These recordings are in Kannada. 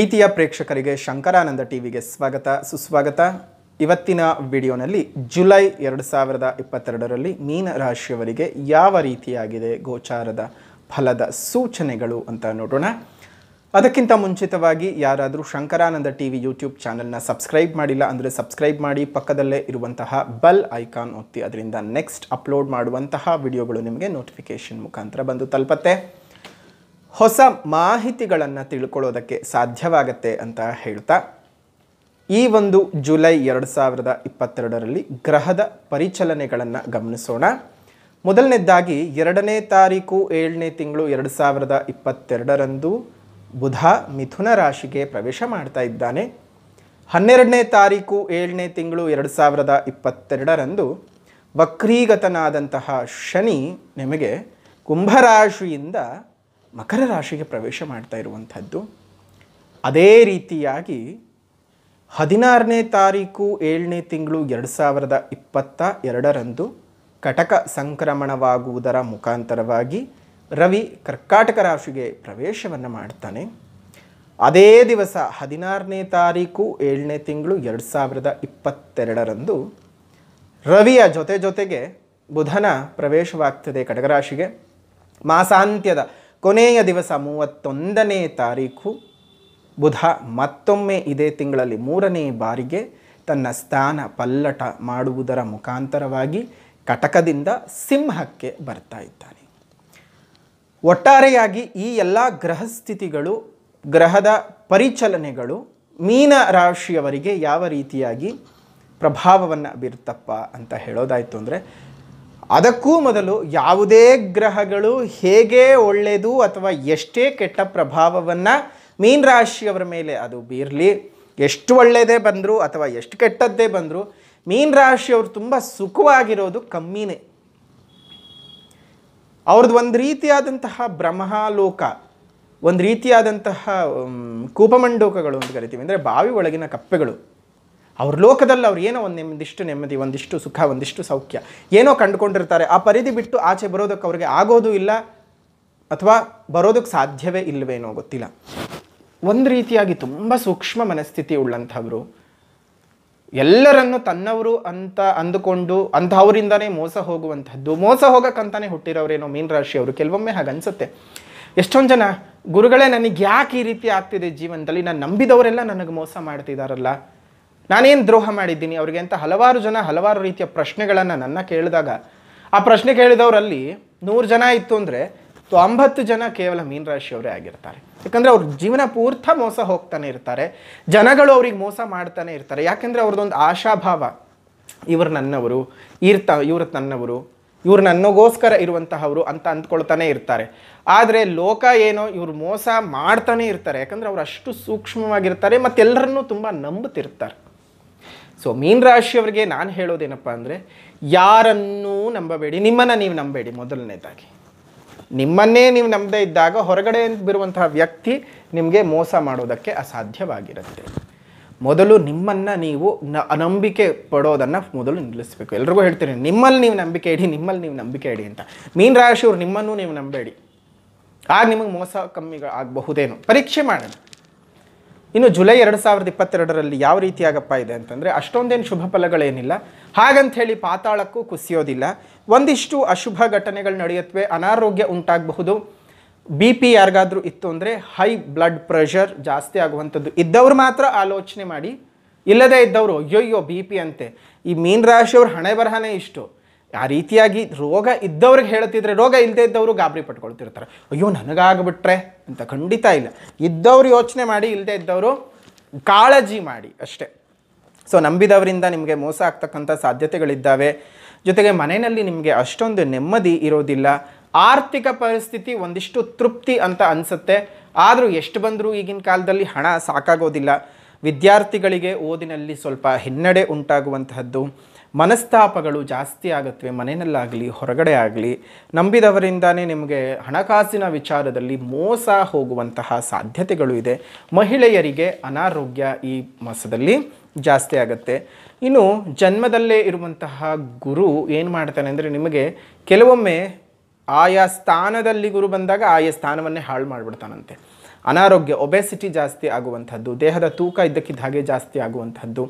ಪ್ರೀತಿಯ ಪ್ರೇಕ್ಷಕರಿಗೆ ಶಂಕರಾನಂದ ಟಿವಿಗೆ ಸ್ವಾಗತ ಸುಸ್ವಾಗತ ಇವತ್ತಿನ ವಿಡಿಯೋನಲ್ಲಿ ಜುಲೈ ಎರಡು ಸಾವಿರದ ಇಪ್ಪತ್ತೆರಡರಲ್ಲಿ ಮೀನರಾಶಿಯವರಿಗೆ ಯಾವ ರೀತಿಯಾಗಿದೆ ಗೋಚಾರದ ಫಲದ ಸೂಚನೆಗಳು ಅಂತ ನೋಡೋಣ ಅದಕ್ಕಿಂತ ಮುಂಚಿತವಾಗಿ ಯಾರಾದರೂ ಶಂಕರಾನಂದ ಟಿ ವಿ ಯೂಟ್ಯೂಬ್ ಚಾನಲ್ನ ಸಬ್ಸ್ಕ್ರೈಬ್ ಮಾಡಿಲ್ಲ ಅಂದರೆ ಸಬ್ಸ್ಕ್ರೈಬ್ ಮಾಡಿ ಪಕ್ಕದಲ್ಲೇ ಇರುವಂತಹ ಬೆಲ್ ಐಕಾನ್ ಒತ್ತಿ ಅದರಿಂದ ನೆಕ್ಸ್ಟ್ ಅಪ್ಲೋಡ್ ಮಾಡುವಂತಹ ವಿಡಿಯೋಗಳು ನಿಮಗೆ ನೋಟಿಫಿಕೇಷನ್ ಮುಖಾಂತರ ಬಂದು ತಲುಪತ್ತೆ ಹೊಸ ಮಾಹಿತಿಗಳನ್ನು ತಿಳ್ಕೊಳ್ಳೋದಕ್ಕೆ ಸಾಧ್ಯವಾಗತ್ತೆ ಅಂತ ಹೇಳ್ತಾ ಈ ಒಂದು ಜುಲೈ ಎರಡು ಸಾವಿರದ ಇಪ್ಪತ್ತೆರಡರಲ್ಲಿ ಗ್ರಹದ ಪರಿಚಲನೆಗಳನ್ನು ಗಮನಿಸೋಣ ಮೊದಲನೇದಾಗಿ ಎರಡನೇ ತಾರೀಕು ಏಳನೇ ತಿಂಗಳು ಎರಡು ಸಾವಿರದ ಇಪ್ಪತ್ತೆರಡರಂದು ಬುಧ ಮಿಥುನ ರಾಶಿಗೆ ಪ್ರವೇಶ ಮಾಡ್ತಾ ಇದ್ದಾನೆ ಹನ್ನೆರಡನೇ ತಾರೀಕು ಏಳನೇ ತಿಂಗಳು ಎರಡು ಸಾವಿರದ ಇಪ್ಪತ್ತೆರಡರಂದು ವಕ್ರೀಗತನಾದಂತಹ ಶನಿ ನಿಮಗೆ ಕುಂಭರಾಶಿಯಿಂದ ಮಕರ ರಾಶಿಗೆ ಪ್ರವೇಶ ಮಾಡ್ತಾ ಇರುವಂಥದ್ದು ಅದೇ ರೀತಿಯಾಗಿ ಹದಿನಾರನೇ ತಾರೀಕು ಏಳನೇ ತಿಂಗಳು ಎರಡು ಸಾವಿರದ ಇಪ್ಪತ್ತ ಎರಡರಂದು ಕಟಕ ಸಂಕ್ರಮಣವಾಗುವುದರ ಮುಖಾಂತರವಾಗಿ ರವಿ ಕರ್ಕಾಟಕ ರಾಶಿಗೆ ಪ್ರವೇಶವನ್ನು ಮಾಡ್ತಾನೆ ಅದೇ ದಿವಸ ಹದಿನಾರನೇ ತಾರೀಕು ಏಳನೇ ತಿಂಗಳು ಎರಡು ಸಾವಿರದ ಇಪ್ಪತ್ತೆರಡರಂದು ರವಿಯ ಜೊತೆ ಜೊತೆಗೆ ಬುಧನ ಪ್ರವೇಶವಾಗ್ತದೆ ಕಟಕರಾಶಿಗೆ ಮಾಸಾಂತ್ಯದ ಕೊನೆಯ ದಿವಸ ಮೂವತ್ತೊಂದನೇ ತಾರೀಕು ಬುಧ ಮತ್ತೊಮ್ಮೆ ಇದೇ ತಿಂಗಳಲ್ಲಿ ಮೂರನೇ ಬಾರಿಗೆ ತನ್ನ ಸ್ಥಾನ ಪಲ್ಲಟ ಮಾಡುವುದರ ಮುಖಾಂತರವಾಗಿ ಕಟಕದಿಂದ ಸಿಂಹಕ್ಕೆ ಬರ್ತಾ ಇದ್ದಾನೆ ಒಟ್ಟಾರೆಯಾಗಿ ಈ ಎಲ್ಲ ಗ್ರಹಸ್ಥಿತಿಗಳು ಗ್ರಹದ ಪರಿಚಲನೆಗಳು ಮೀನ ರಾಶಿಯವರಿಗೆ ಯಾವ ರೀತಿಯಾಗಿ ಪ್ರಭಾವವನ್ನು ಬೀರ್ತಪ್ಪ ಅಂತ ಹೇಳೋದಾಯಿತು ಅಂದರೆ ಅದಕ್ಕೂ ಮೊದಲು ಯಾವುದೇ ಗ್ರಹಗಳು ಹೇಗೆ ಒಳ್ಳೆಯದು ಅಥವಾ ಎಷ್ಟೇ ಕೆಟ್ಟ ಪ್ರಭಾವವನ್ನು ಮೀನರಾಶಿಯವರ ಮೇಲೆ ಅದು ಬೀರಲಿ ಎಷ್ಟು ಒಳ್ಳೆಯದೇ ಬಂದರೂ ಅಥವಾ ಎಷ್ಟು ಕೆಟ್ಟದ್ದೇ ಬಂದರೂ ಮೀನರಾಶಿಯವರು ತುಂಬ ಸುಖವಾಗಿರೋದು ಕಮ್ಮಿನೇ ಅವ್ರದ್ದು ಒಂದು ರೀತಿಯಾದಂತಹ ಬ್ರಹ್ಮಾಲೋಕ ಒಂದು ರೀತಿಯಾದಂತಹ ಕೂಪಮಂಡೋಕಗಳು ಅಂತ ಕರಿತೀವಿ ಅಂದರೆ ಬಾವಿ ಒಳಗಿನ ಕಪ್ಪೆಗಳು ಅವ್ರ ಲೋಕದಲ್ಲಿ ಅವ್ರು ಏನೋ ಒಂದು ನೆಮ್ಮದಿಷ್ಟು ನೆಮ್ಮದಿ ಒಂದಿಷ್ಟು ಸುಖ ಒಂದಿಷ್ಟು ಸೌಖ್ಯ ಏನೋ ಕಂಡುಕೊಂಡಿರ್ತಾರೆ ಆ ಪರಿಧಿ ಬಿಟ್ಟು ಆಚೆ ಬರೋದಕ್ಕೆ ಅವ್ರಿಗೆ ಆಗೋದು ಇಲ್ಲ ಅಥವಾ ಬರೋದಕ್ಕೆ ಸಾಧ್ಯವೇ ಇಲ್ಲವೇನೋ ಗೊತ್ತಿಲ್ಲ ಒಂದು ರೀತಿಯಾಗಿ ತುಂಬ ಸೂಕ್ಷ್ಮ ಮನಸ್ಥಿತಿ ಉಳ್ಳಂಥವ್ರು ಎಲ್ಲರನ್ನು ತನ್ನವರು ಅಂತ ಅಂದುಕೊಂಡು ಅಂಥವರಿಂದನೇ ಮೋಸ ಹೋಗುವಂಥದ್ದು ಮೋಸ ಹೋಗೋಕ್ಕಂತಾನೆ ಹುಟ್ಟಿರೋರೇನೋ ಮೀನ್ ರಾಶಿಯವರು ಕೆಲವೊಮ್ಮೆ ಹಾಗೆ ಅನ್ಸುತ್ತೆ ಎಷ್ಟೊಂದು ಜನ ಗುರುಗಳೇ ನನಗೆ ಯಾಕೆ ಈ ರೀತಿ ಆಗ್ತಿದೆ ಜೀವನದಲ್ಲಿ ನಾನು ನಂಬಿದವರೆಲ್ಲ ನನಗೆ ಮೋಸ ಮಾಡ್ತಿದ್ದಾರಲ್ಲ ನಾನೇನು ದ್ರೋಹ ಮಾಡಿದ್ದೀನಿ ಅವ್ರಿಗೆ ಅಂತ ಹಲವಾರು ಜನ ಹಲವಾರು ರೀತಿಯ ಪ್ರಶ್ನೆಗಳನ್ನು ನನ್ನ ಕೇಳಿದಾಗ ಆ ಪ್ರಶ್ನೆ ಕೇಳಿದವರಲ್ಲಿ ನೂರು ಜನ ಇತ್ತು ಅಂದರೆ ತೊಂಬತ್ತು ಜನ ಕೇವಲ ಮೀನರಾಶಿಯವರೇ ಆಗಿರ್ತಾರೆ ಯಾಕಂದರೆ ಅವ್ರ ಜೀವನ ಪೂರ್ತ ಮೋಸ ಹೋಗ್ತಾನೆ ಇರ್ತಾರೆ ಜನಗಳು ಅವ್ರಿಗೆ ಮೋಸ ಮಾಡ್ತಾನೆ ಇರ್ತಾರೆ ಯಾಕೆಂದರೆ ಅವ್ರದ್ದೊಂದು ಆಶಾಭಾವ ಇವರು ನನ್ನವರು ಇರ್ತ ಇವ್ರ ನನ್ನವರು ಇವ್ರು ನನ್ನಗೋಸ್ಕರ ಇರುವಂತಹವರು ಅಂತ ಅಂದ್ಕೊಳ್ತಾನೆ ಇರ್ತಾರೆ ಆದರೆ ಲೋಕ ಏನೋ ಇವರು ಮೋಸ ಮಾಡ್ತಾನೆ ಇರ್ತಾರೆ ಯಾಕಂದರೆ ಅವರು ಅಷ್ಟು ಸೂಕ್ಷ್ಮವಾಗಿರ್ತಾರೆ ಮತ್ತೆಲ್ಲರನ್ನೂ ತುಂಬ ನಂಬುತ್ತಿರ್ತಾರೆ ಸೊ ಮೀನ ರಾಶಿಯವರಿಗೆ ನಾನು ಹೇಳೋದೇನಪ್ಪ ಅಂದರೆ ಯಾರನ್ನೂ ನಂಬಬೇಡಿ ನಿಮ್ಮನ್ನು ನೀವು ನಂಬೇಡಿ ಮೊದಲನೇದಾಗಿ ನಿಮ್ಮನ್ನೇ ನೀವು ನಂಬದೇ ಇದ್ದಾಗ ಹೊರಗಡೆ ಬಿರುವಂತಹ ವ್ಯಕ್ತಿ ನಿಮಗೆ ಮೋಸ ಮಾಡೋದಕ್ಕೆ ಅಸಾಧ್ಯವಾಗಿರುತ್ತೆ ಮೊದಲು ನಿಮ್ಮನ್ನು ನೀವು ನಂಬಿಕೆ ಪಡೋದನ್ನು ಮೊದಲು ನಿಲ್ಲಿಸಬೇಕು ಎಲ್ರಿಗೂ ಹೇಳ್ತೀನಿ ನಿಮ್ಮಲ್ಲಿ ನೀವು ನಂಬಿಕೆ ಇಡಿ ನಿಮ್ಮಲ್ಲಿ ನೀವು ನಂಬಿಕೆ ಇಡಿ ಅಂತ ಮೀನ ರಾಶಿಯವರು ನಿಮ್ಮನ್ನು ನೀವು ನಂಬೇಡಿ ಆಗ ನಿಮಗೆ ಮೋಸ ಕಮ್ಮಿ ಆಗಬಹುದೇನು ಪರೀಕ್ಷೆ ಮಾಡೋಣ ಇನ್ನು ಜುಲೈ ಎರಡು ಸಾವಿರದ ಇಪ್ಪತ್ತೆರಡರಲ್ಲಿ ಯಾವ ರೀತಿಯಾಗಪ್ಪ ಇದೆ ಅಂತಂದರೆ ಅಷ್ಟೊಂದೇನು ಶುಭ ಫಲಗಳೇನಿಲ್ಲ ಹೇಳಿ ಪಾತಾಳಕ್ಕೂ ಕುಸಿಯೋದಿಲ್ಲ ಒಂದಿಷ್ಟು ಅಶುಭ ಘಟನೆಗಳು ನಡೆಯುತ್ತವೆ ಅನಾರೋಗ್ಯ ಉಂಟಾಗಬಹುದು ಬಿ ಪಿ ಯಾರಿಗಾದರೂ ಇತ್ತು ಅಂದರೆ ಹೈ ಬ್ಲಡ್ ಪ್ರೆಷರ್ ಜಾಸ್ತಿ ಆಗುವಂಥದ್ದು ಇದ್ದವರು ಮಾತ್ರ ಆಲೋಚನೆ ಮಾಡಿ ಇಲ್ಲದೇ ಇದ್ದವರು ಅಯ್ಯೋಯ್ಯೋ ಬಿ ಪಿ ಅಂತೆ ಈ ಮೀನ್ ರಾಶಿಯವ್ರ ಹಣೆ ಬರಹನೇ ಇಷ್ಟು ಆ ರೀತಿಯಾಗಿ ರೋಗ ಇದ್ದವ್ರಿಗೆ ಹೇಳ್ತಿದ್ರೆ ರೋಗ ಇಲ್ಲದೇ ಇದ್ದವರು ಗಾಬರಿ ಪಟ್ಕೊಳ್ತಿರ್ತಾರೆ ಅಯ್ಯೋ ನನಗಾಗ್ಬಿಟ್ರೆ ಅಂತ ಖಂಡಿತ ಇಲ್ಲ ಇದ್ದವ್ರು ಯೋಚನೆ ಮಾಡಿ ಇಲ್ಲದೇ ಇದ್ದವರು ಕಾಳಜಿ ಮಾಡಿ ಅಷ್ಟೇ ಸೊ ನಂಬಿದವರಿಂದ ನಿಮಗೆ ಮೋಸ ಆಗ್ತಕ್ಕಂಥ ಸಾಧ್ಯತೆಗಳಿದ್ದಾವೆ ಜೊತೆಗೆ ಮನೆಯಲ್ಲಿ ನಿಮಗೆ ಅಷ್ಟೊಂದು ನೆಮ್ಮದಿ ಇರೋದಿಲ್ಲ ಆರ್ಥಿಕ ಪರಿಸ್ಥಿತಿ ಒಂದಿಷ್ಟು ತೃಪ್ತಿ ಅಂತ ಅನಿಸುತ್ತೆ ಆದರೂ ಎಷ್ಟು ಬಂದರೂ ಈಗಿನ ಕಾಲದಲ್ಲಿ ಹಣ ಸಾಕಾಗೋದಿಲ್ಲ ವಿದ್ಯಾರ್ಥಿಗಳಿಗೆ ಓದಿನಲ್ಲಿ ಸ್ವಲ್ಪ ಹಿನ್ನಡೆ ಉಂಟಾಗುವಂತಹದ್ದು ಮನಸ್ತಾಪಗಳು ಜಾಸ್ತಿ ಆಗುತ್ತವೆ ಮನೆಯಲ್ಲಾಗಲಿ ಹೊರಗಡೆ ಆಗಲಿ ನಂಬಿದವರಿಂದನೇ ನಿಮಗೆ ಹಣಕಾಸಿನ ವಿಚಾರದಲ್ಲಿ ಮೋಸ ಹೋಗುವಂತಹ ಸಾಧ್ಯತೆಗಳು ಇದೆ ಮಹಿಳೆಯರಿಗೆ ಅನಾರೋಗ್ಯ ಈ ಮಾಸದಲ್ಲಿ ಜಾಸ್ತಿ ಆಗುತ್ತೆ ಇನ್ನು ಜನ್ಮದಲ್ಲೇ ಇರುವಂತಹ ಗುರು ಏನು ಮಾಡ್ತಾನೆ ಅಂದರೆ ನಿಮಗೆ ಕೆಲವೊಮ್ಮೆ ಆಯಾ ಸ್ಥಾನದಲ್ಲಿ ಗುರು ಬಂದಾಗ ಆಯಾ ಸ್ಥಾನವನ್ನೇ ಹಾಳು ಮಾಡಿಬಿಡ್ತಾನಂತೆ ಅನಾರೋಗ್ಯ ಒಬೆಸಿಟಿ ಜಾಸ್ತಿ ಆಗುವಂಥದ್ದು ದೇಹದ ತೂಕ ಇದ್ದಕ್ಕಿದ್ದ ಹಾಗೆ ಜಾಸ್ತಿ ಆಗುವಂಥದ್ದು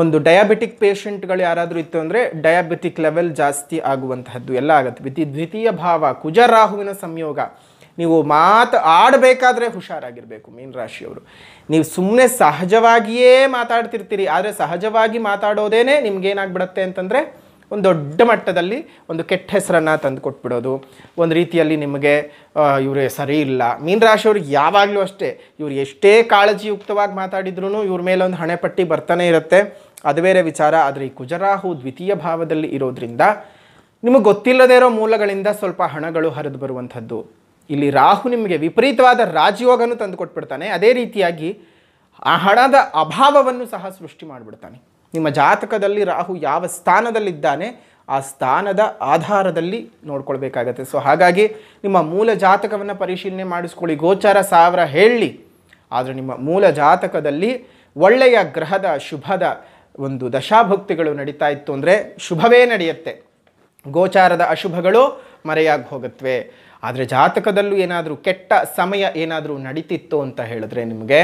ಒಂದು ಡಯಾಬಿಟಿಕ್ ಪೇಷೆಂಟ್ಗಳು ಯಾರಾದರೂ ಇತ್ತು ಅಂದರೆ ಡಯಾಬಿಟಿಕ್ ಲೆವೆಲ್ ಜಾಸ್ತಿ ಆಗುವಂತಹದ್ದು ಎಲ್ಲ ಆಗುತ್ತೆ ದ್ವಿತೀಯ ಭಾವ ಕುಜರಾಹುವಿನ ಸಂಯೋಗ ನೀವು ಮಾತು ಆಡಬೇಕಾದ್ರೆ ಹುಷಾರಾಗಿರಬೇಕು ಮೀನ್ ರಾಶಿಯವರು ನೀವು ಸುಮ್ಮನೆ ಸಹಜವಾಗಿಯೇ ಮಾತಾಡ್ತಿರ್ತೀರಿ ಆದರೆ ಸಹಜವಾಗಿ ಮಾತಾಡೋದೇ ನಿಮ್ಗೇನಾಗ್ಬಿಡತ್ತೆ ಅಂತಂದರೆ ಒಂದು ದೊಡ್ಡ ಮಟ್ಟದಲ್ಲಿ ಒಂದು ಕೆಟ್ಟ ಹೆಸರನ್ನು ತಂದು ಕೊಟ್ಬಿಡೋದು ಒಂದು ರೀತಿಯಲ್ಲಿ ನಿಮಗೆ ಇವರು ಸರಿ ಇಲ್ಲ ಮೀನ್ ರಾಶಿಯವರು ಯಾವಾಗಲೂ ಅಷ್ಟೇ ಇವ್ರು ಎಷ್ಟೇ ಕಾಳಜಿಯುಕ್ತವಾಗಿ ಮಾತಾಡಿದ್ರೂ ಇವ್ರ ಮೇಲೆ ಒಂದು ಹಣೆಪಟ್ಟಿ ಬರ್ತಾನೆ ಇರುತ್ತೆ ಅದು ಬೇರೆ ವಿಚಾರ ಆದರೆ ಈ ಕುಜರಾಹು ದ್ವಿತೀಯ ಭಾವದಲ್ಲಿ ಇರೋದ್ರಿಂದ ನಿಮಗೆ ಗೊತ್ತಿಲ್ಲದೇ ಇರೋ ಮೂಲಗಳಿಂದ ಸ್ವಲ್ಪ ಹಣಗಳು ಹರಿದು ಬರುವಂಥದ್ದು ಇಲ್ಲಿ ರಾಹು ನಿಮಗೆ ವಿಪರೀತವಾದ ರಾಜಯೋಗನೂ ತಂದು ಕೊಟ್ಬಿಡ್ತಾನೆ ಅದೇ ರೀತಿಯಾಗಿ ಆ ಹಣದ ಅಭಾವವನ್ನು ಸಹ ಸೃಷ್ಟಿ ಮಾಡಿಬಿಡ್ತಾನೆ ನಿಮ್ಮ ಜಾತಕದಲ್ಲಿ ರಾಹು ಯಾವ ಸ್ಥಾನದಲ್ಲಿದ್ದಾನೆ ಆ ಸ್ಥಾನದ ಆಧಾರದಲ್ಲಿ ನೋಡ್ಕೊಳ್ಬೇಕಾಗತ್ತೆ ಸೊ ಹಾಗಾಗಿ ನಿಮ್ಮ ಮೂಲ ಜಾತಕವನ್ನು ಪರಿಶೀಲನೆ ಮಾಡಿಸ್ಕೊಳ್ಳಿ ಗೋಚಾರ ಸಾವಿರ ಹೇಳಿ ಆದರೆ ನಿಮ್ಮ ಮೂಲ ಜಾತಕದಲ್ಲಿ ಒಳ್ಳೆಯ ಗ್ರಹದ ಶುಭದ ಒಂದು ದಶಾಭಕ್ತಿಗಳು ನಡೀತಾ ಇತ್ತು ಅಂದರೆ ಶುಭವೇ ನಡೆಯುತ್ತೆ ಗೋಚಾರದ ಅಶುಭಗಳು ಮರೆಯಾಗಿ ಹೋಗುತ್ತವೆ ಆದರೆ ಜಾತಕದಲ್ಲೂ ಏನಾದರೂ ಕೆಟ್ಟ ಸಮಯ ಏನಾದರೂ ನಡೀತಿತ್ತು ಅಂತ ಹೇಳಿದ್ರೆ ನಿಮಗೆ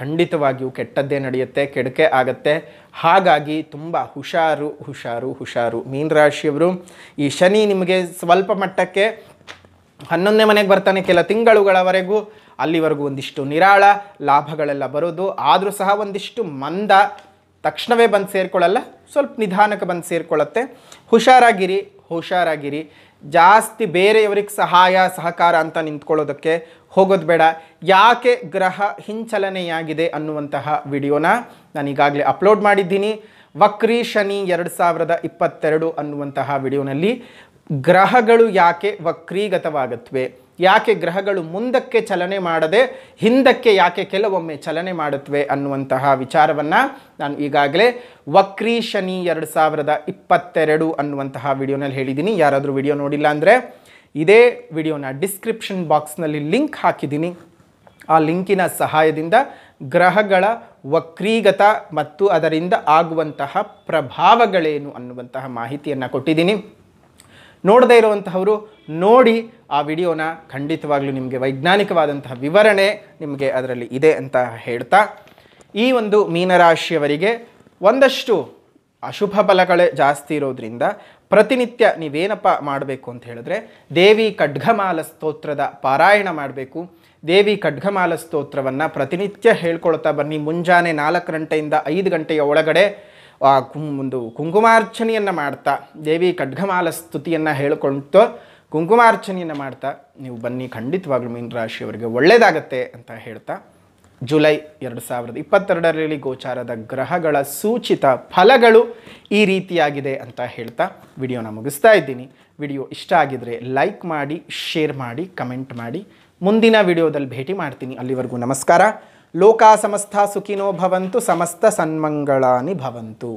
ಖಂಡಿತವಾಗಿಯೂ ಕೆಟ್ಟದ್ದೇ ನಡೆಯುತ್ತೆ ಕೆಡಕೆ ಆಗತ್ತೆ ಹಾಗಾಗಿ ತುಂಬ ಹುಷಾರು ಹುಷಾರು ಹುಷಾರು ಮೀನ್ ರಾಶಿಯವರು ಈ ಶನಿ ನಿಮಗೆ ಸ್ವಲ್ಪ ಮಟ್ಟಕ್ಕೆ ಹನ್ನೊಂದನೇ ಮನೆಗೆ ಬರ್ತಾನೆ ಕೆಲ ತಿಂಗಳುಗಳವರೆಗೂ ಅಲ್ಲಿವರೆಗೂ ಒಂದಿಷ್ಟು ನಿರಾಳ ಲಾಭಗಳೆಲ್ಲ ಬರೋದು ಆದರೂ ಸಹ ಒಂದಿಷ್ಟು ಮಂದ ತಕ್ಷಣವೇ ಬಂದು ಸೇರಿಕೊಳ್ಳಲ್ಲ ಸ್ವಲ್ಪ ನಿಧಾನಕ್ಕೆ ಬಂದು ಸೇರಿಕೊಳ್ಳುತ್ತೆ ಹುಷಾರಾಗಿರಿ ಹುಷಾರಾಗಿರಿ ಜಾಸ್ತಿ ಬೇರೆಯವರಿಗೆ ಸಹಾಯ ಸಹಕಾರ ಅಂತ ನಿಂತ್ಕೊಳ್ಳೋದಕ್ಕೆ ಹೋಗೋದು ಬೇಡ ಯಾಕೆ ಗ್ರಹ ಹಿಂಚಲನೆಯಾಗಿದೆ ಅನ್ನುವಂತಹ ವಿಡಿಯೋನ ನಾನು ಈಗಾಗಲೇ ಅಪ್ಲೋಡ್ ಮಾಡಿದ್ದೀನಿ ವಕ್ರಿ ಶನಿ ಎರಡು ಸಾವಿರದ ಇಪ್ಪತ್ತೆರಡು ಅನ್ನುವಂತಹ ವಿಡಿಯೋನಲ್ಲಿ ಗ್ರಹಗಳು ಯಾಕೆ ವಕ್ರೀಗತವಾಗತ್ವೆ ಯಾಕೆ ಗ್ರಹಗಳು ಮುಂದಕ್ಕೆ ಚಲನೆ ಮಾಡದೆ ಹಿಂದಕ್ಕೆ ಯಾಕೆ ಕೆಲವೊಮ್ಮೆ ಚಲನೆ ಮಾಡುತ್ತವೆ ಅನ್ನುವಂತಹ ವಿಚಾರವನ್ನು ನಾನು ಈಗಾಗಲೇ ವಕ್ರಿ ಶನಿ ಎರಡು ಸಾವಿರದ ಇಪ್ಪತ್ತೆರಡು ಅನ್ನುವಂತಹ ವಿಡಿಯೋನಲ್ಲಿ ಹೇಳಿದ್ದೀನಿ ಯಾರಾದರೂ ವಿಡಿಯೋ ನೋಡಿಲ್ಲ ಅಂದರೆ ಇದೇ ವಿಡಿಯೋನ ಡಿಸ್ಕ್ರಿಪ್ಷನ್ ಬಾಕ್ಸ್ನಲ್ಲಿ ಲಿಂಕ್ ಹಾಕಿದ್ದೀನಿ ಆ ಲಿಂಕಿನ ಸಹಾಯದಿಂದ ಗ್ರಹಗಳ ವಕ್ರೀಗತ ಮತ್ತು ಅದರಿಂದ ಆಗುವಂತಹ ಪ್ರಭಾವಗಳೇನು ಅನ್ನುವಂತಹ ಮಾಹಿತಿಯನ್ನು ಕೊಟ್ಟಿದ್ದೀನಿ ನೋಡದೇ ಇರುವಂತಹವರು ನೋಡಿ ಆ ವಿಡಿಯೋನ ಖಂಡಿತವಾಗ್ಲೂ ನಿಮಗೆ ವೈಜ್ಞಾನಿಕವಾದಂತಹ ವಿವರಣೆ ನಿಮಗೆ ಅದರಲ್ಲಿ ಇದೆ ಅಂತ ಹೇಳ್ತಾ ಈ ಒಂದು ಮೀನರಾಶಿಯವರಿಗೆ ಒಂದಷ್ಟು ಅಶುಭ ಫಲಗಳೇ ಜಾಸ್ತಿ ಇರೋದ್ರಿಂದ ಪ್ರತಿನಿತ್ಯ ನೀವೇನಪ್ಪ ಮಾಡಬೇಕು ಅಂತ ಹೇಳಿದ್ರೆ ದೇವಿ ಖಡ್ಗಮಾಲ ಸ್ತೋತ್ರದ ಪಾರಾಯಣ ಮಾಡಬೇಕು ದೇವಿ ಖಡ್ಗಮಾಲ ಸ್ತೋತ್ರವನ್ನು ಪ್ರತಿನಿತ್ಯ ಹೇಳ್ಕೊಳ್ತಾ ಬನ್ನಿ ಮುಂಜಾನೆ ನಾಲ್ಕು ಗಂಟೆಯಿಂದ ಐದು ಗಂಟೆಯ ಒಳಗಡೆ ಒಂದು ಕುಂಕುಮಾರ್ಚನೆಯನ್ನು ಮಾಡ್ತಾ ದೇವಿ ಖಡ್ಗಮಾಲ ಸ್ತುತಿಯನ್ನು ಹೇಳ್ಕೊಳ್ತಾ ಕುಂಕುಮಾರ್ಚನೆಯನ್ನು ಮಾಡ್ತಾ ನೀವು ಬನ್ನಿ ಖಂಡಿತವಾಗ್ಲೂ ಮೀನರಾಶಿಯವರಿಗೆ ಒಳ್ಳೆಯದಾಗತ್ತೆ ಅಂತ ಹೇಳ್ತಾ ಜುಲೈ ಎರಡು ಸಾವಿರದ ಇಪ್ಪತ್ತೆರಡರಲ್ಲಿ ಗೋಚಾರದ ಗ್ರಹಗಳ ಸೂಚಿತ ಫಲಗಳು ಈ ರೀತಿಯಾಗಿದೆ ಅಂತ ಹೇಳ್ತಾ ವಿಡಿಯೋನ ಮುಗಿಸ್ತಾ ಇದ್ದೀನಿ ವಿಡಿಯೋ ಇಷ್ಟ ಆಗಿದರೆ ಲೈಕ್ ಮಾಡಿ ಶೇರ್ ಮಾಡಿ ಕಮೆಂಟ್ ಮಾಡಿ ಮುಂದಿನ ವಿಡಿಯೋದಲ್ಲಿ ಭೇಟಿ ಮಾಡ್ತೀನಿ ಅಲ್ಲಿವರೆಗೂ ನಮಸ್ಕಾರ ಲೋಕ ಸಮಸ್ತ ಸುಖಿನೋ ಭವಂತು ಸಮಸ್ತ ಸನ್ಮಂಗಳಾನಿ ಭವಂತು